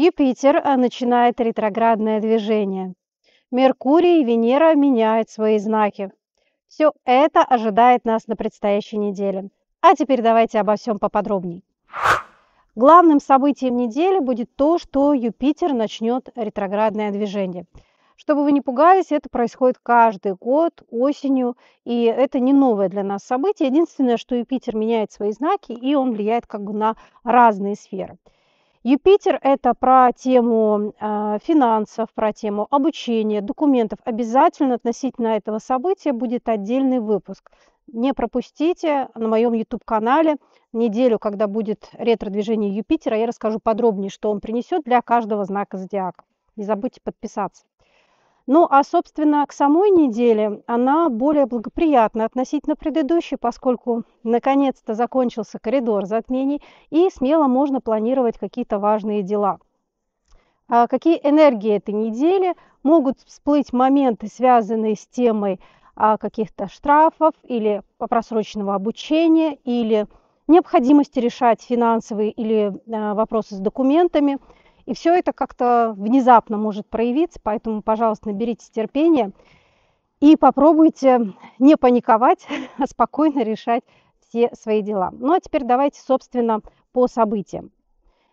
Юпитер э, начинает ретроградное движение. Меркурий и Венера меняют свои знаки. Все это ожидает нас на предстоящей неделе. А теперь давайте обо всем поподробнее. Главным событием недели будет то, что Юпитер начнет ретроградное движение. Чтобы вы не пугались, это происходит каждый год осенью, и это не новое для нас событие. Единственное, что Юпитер меняет свои знаки, и он влияет как бы на разные сферы. Юпитер – это про тему а, финансов, про тему обучения, документов. Обязательно относительно этого события будет отдельный выпуск. Не пропустите на моем YouTube-канале неделю, когда будет ретро-движение Юпитера. Я расскажу подробнее, что он принесет для каждого знака зодиака. Не забудьте подписаться. Ну а, собственно, к самой неделе она более благоприятна относительно предыдущей, поскольку наконец-то закончился коридор затмений и смело можно планировать какие-то важные дела. А какие энергии этой недели могут всплыть моменты, связанные с темой а, каких-то штрафов или а, просроченного обучения или необходимости решать финансовые или а, вопросы с документами – и все это как-то внезапно может проявиться, поэтому, пожалуйста, наберитесь терпения и попробуйте не паниковать, а спокойно решать все свои дела. Ну а теперь давайте, собственно, по событиям.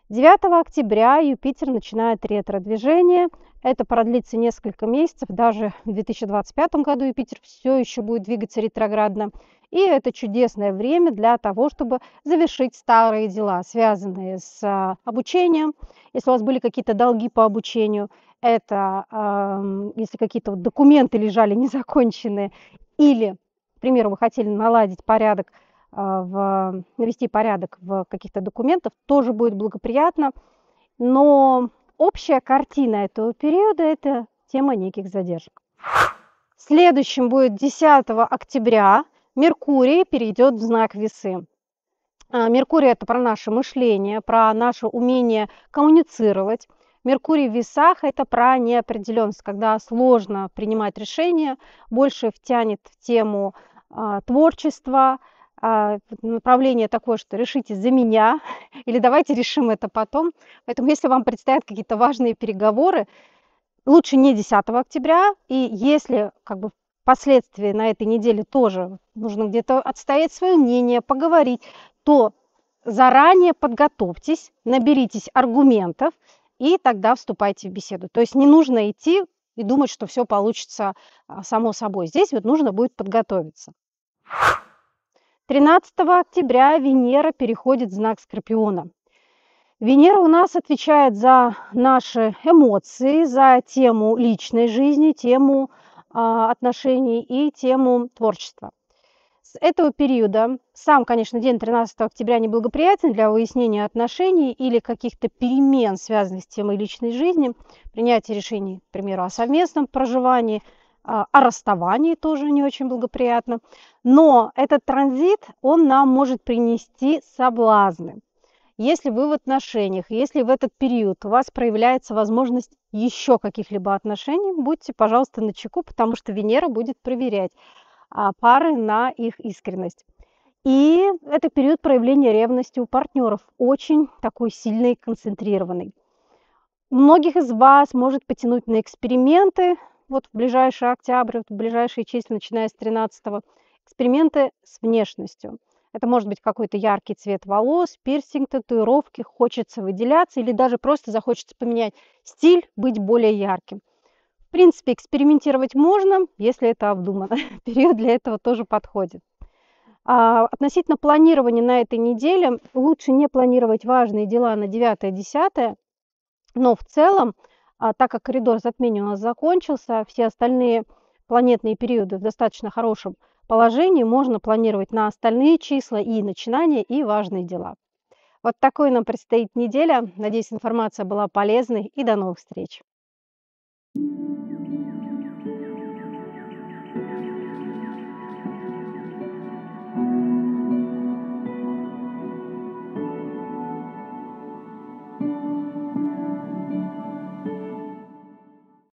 9 октября Юпитер начинает ретро-движение. Это продлится несколько месяцев, даже в 2025 году Юпитер все еще будет двигаться ретроградно. И это чудесное время для того, чтобы завершить старые дела, связанные с а, обучением. Если у вас были какие-то долги по обучению, это э, если какие-то документы лежали незаконченные, или, к примеру, вы хотели наладить порядок э, в, навести порядок в каких-то документах, тоже будет благоприятно. Но общая картина этого периода – это тема неких задержек. Следующим будет 10 октября. Меркурий перейдет в знак весы. А, Меркурий – это про наше мышление, про наше умение коммуницировать. Меркурий в весах – это про неопределенность, когда сложно принимать решения, больше втянет в тему э, творчества, э, направление такое, что решите за меня или давайте решим это потом. Поэтому если вам предстоят какие-то важные переговоры, лучше не 10 октября, и если как бы последствия на этой неделе тоже нужно где-то отстоять свое мнение, поговорить, то заранее подготовьтесь, наберитесь аргументов и тогда вступайте в беседу. То есть не нужно идти и думать, что все получится а, само собой. Здесь вот нужно будет подготовиться. 13 октября Венера переходит в знак Скорпиона. Венера у нас отвечает за наши эмоции, за тему личной жизни, тему а, отношений и тему творчества. С этого периода сам, конечно, день 13 октября неблагоприятен для выяснения отношений или каких-то перемен, связанных с темой личной жизни, принятия решений, к примеру, о совместном проживании, а, о расставании тоже не очень благоприятно. Но этот транзит, он нам может принести соблазны. Если вы в отношениях, если в этот период у вас проявляется возможность еще каких-либо отношений, будьте, пожалуйста, на чеку, потому что Венера будет проверять а, пары на их искренность. И это период проявления ревности у партнеров, очень такой сильный, концентрированный. Многих из вас может потянуть на эксперименты, вот в ближайший октябрь, в ближайшие числа, начиная с 13 го эксперименты с внешностью – это может быть какой-то яркий цвет волос, пирсинг, татуировки, хочется выделяться или даже просто захочется поменять стиль, быть более ярким. В принципе, экспериментировать можно, если это обдумано. Период для этого тоже подходит. А, относительно планирования на этой неделе, лучше не планировать важные дела на 9-10, но в целом, а, так как коридор затмений у нас закончился, все остальные планетные периоды в достаточно хорошем положении, можно планировать на остальные числа и начинания, и важные дела. Вот такой нам предстоит неделя. Надеюсь, информация была полезной и до новых встреч. thank you